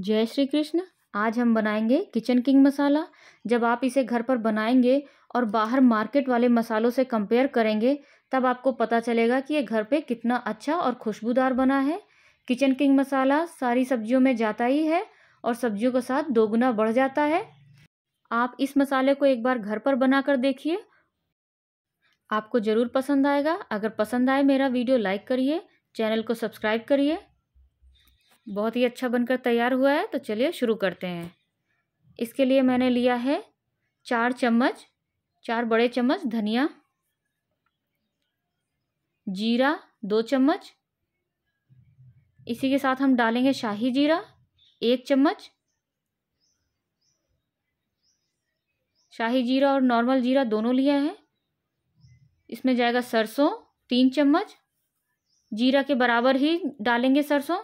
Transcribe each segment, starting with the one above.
जय श्री कृष्ण आज हम बनाएंगे किचन किंग मसाला जब आप इसे घर पर बनाएंगे और बाहर मार्केट वाले मसालों से कंपेयर करेंगे तब आपको पता चलेगा कि ये घर पे कितना अच्छा और खुशबूदार बना है किचन किंग मसाला सारी सब्जियों में जाता ही है और सब्जियों के साथ दोगुना बढ़ जाता है आप इस मसाले को एक बार घर पर बना कर देखिए आपको ज़रूर पसंद आएगा अगर पसंद आए मेरा वीडियो लाइक करिए चैनल को सब्सक्राइब करिए बहुत ही अच्छा बनकर तैयार हुआ है तो चलिए शुरू करते हैं इसके लिए मैंने लिया है चार चम्मच चार बड़े चम्मच धनिया जीरा दो चम्मच इसी के साथ हम डालेंगे शाही जीरा एक चम्मच शाही जीरा और नॉर्मल जीरा दोनों लिया है इसमें जाएगा सरसों तीन चम्मच जीरा के बराबर ही डालेंगे सरसों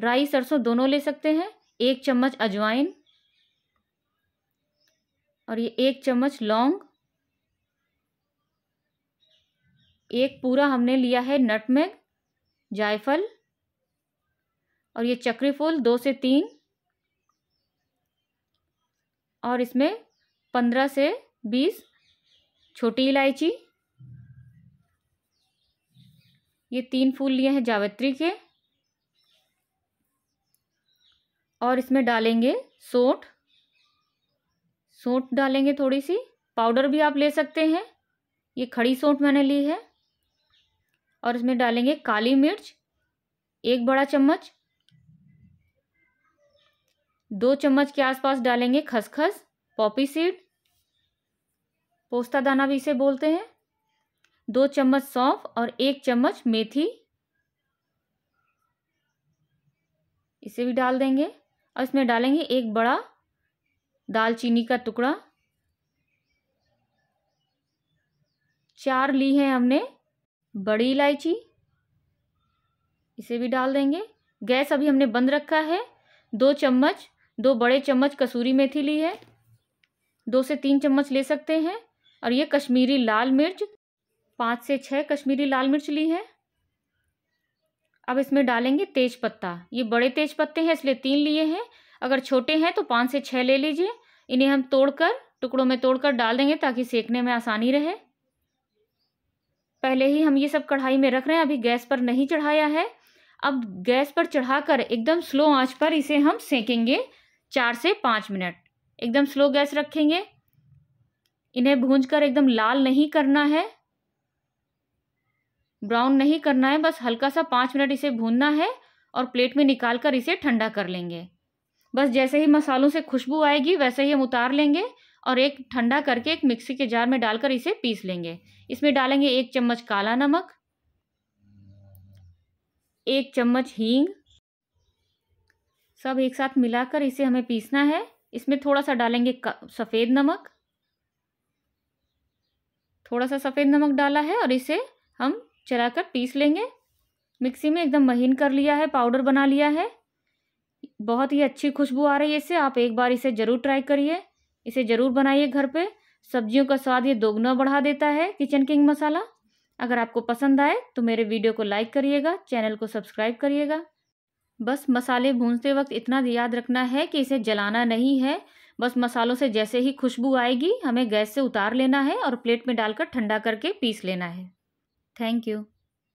राई सरसों दोनों ले सकते हैं एक चम्मच अजवाइन और ये एक चम्मच लौंग एक पूरा हमने लिया है नटमेग जायफल और ये चक्री फूल दो से तीन और इसमें पंद्रह से बीस छोटी इलायची ये तीन फूल लिए हैं जावित्री के और इसमें डालेंगे सोंठ सोंठ डालेंगे थोड़ी सी पाउडर भी आप ले सकते हैं ये खड़ी सोंठ मैंने ली है और इसमें डालेंगे काली मिर्च एक बड़ा चम्मच दो चम्मच के आसपास डालेंगे खसखस पॉपी सीड पोस्ता दाना भी इसे बोलते हैं दो चम्मच सौंफ और एक चम्मच मेथी इसे भी डाल देंगे और इसमें डालेंगे एक बड़ा दालचीनी का टुकड़ा चार ली है हमने बड़ी इलायची इसे भी डाल देंगे गैस अभी हमने बंद रखा है दो चम्मच दो बड़े चम्मच कसूरी मेथी ली है दो से तीन चम्मच ले सकते हैं और ये कश्मीरी लाल मिर्च पाँच से छः कश्मीरी लाल मिर्च ली है अब इसमें डालेंगे तेज पत्ता ये बड़े तेज पत्ते हैं इसलिए तीन लिए हैं अगर छोटे हैं तो पाँच से छः ले लीजिए इन्हें हम तोड़कर टुकड़ों में तोड़कर डाल देंगे ताकि सेकने में आसानी रहे पहले ही हम ये सब कढ़ाई में रख रहे हैं अभी गैस पर नहीं चढ़ाया है अब गैस पर चढ़ाकर एकदम स्लो आँच पर इसे हम सेकेंगे चार से पाँच मिनट एकदम स्लो गैस रखेंगे इन्हें भूंज कर एकदम लाल नहीं करना है ब्राउन नहीं करना है बस हल्का सा पाँच मिनट इसे भूनना है और प्लेट में निकाल कर इसे ठंडा कर लेंगे बस जैसे ही मसालों से खुशबू आएगी वैसे ही हम उतार लेंगे और एक ठंडा करके एक मिक्सी के जार में डालकर इसे पीस लेंगे इसमें डालेंगे एक चम्मच काला नमक एक चम्मच हींग सब एक साथ मिलाकर इसे हमें पीसना है इसमें थोड़ा सा डालेंगे सफ़ेद नमक थोड़ा सा सफ़ेद नमक डाला है और इसे हम चलाकर पीस लेंगे मिक्सी में एकदम महीन कर लिया है पाउडर बना लिया है बहुत ही अच्छी खुशबू आ रही है इसे आप एक बार इसे ज़रूर ट्राई करिए इसे ज़रूर बनाइए घर पे सब्जियों का स्वाद ये दोगुना बढ़ा देता है किचन किंग मसाला अगर आपको पसंद आए तो मेरे वीडियो को लाइक करिएगा चैनल को सब्सक्राइब करिएगा बस मसाले भूनते वक्त इतना याद रखना है कि इसे जलाना नहीं है बस मसालों से जैसे ही खुशबू आएगी हमें गैस से उतार लेना है और प्लेट में डालकर ठंडा करके पीस लेना है Thank you.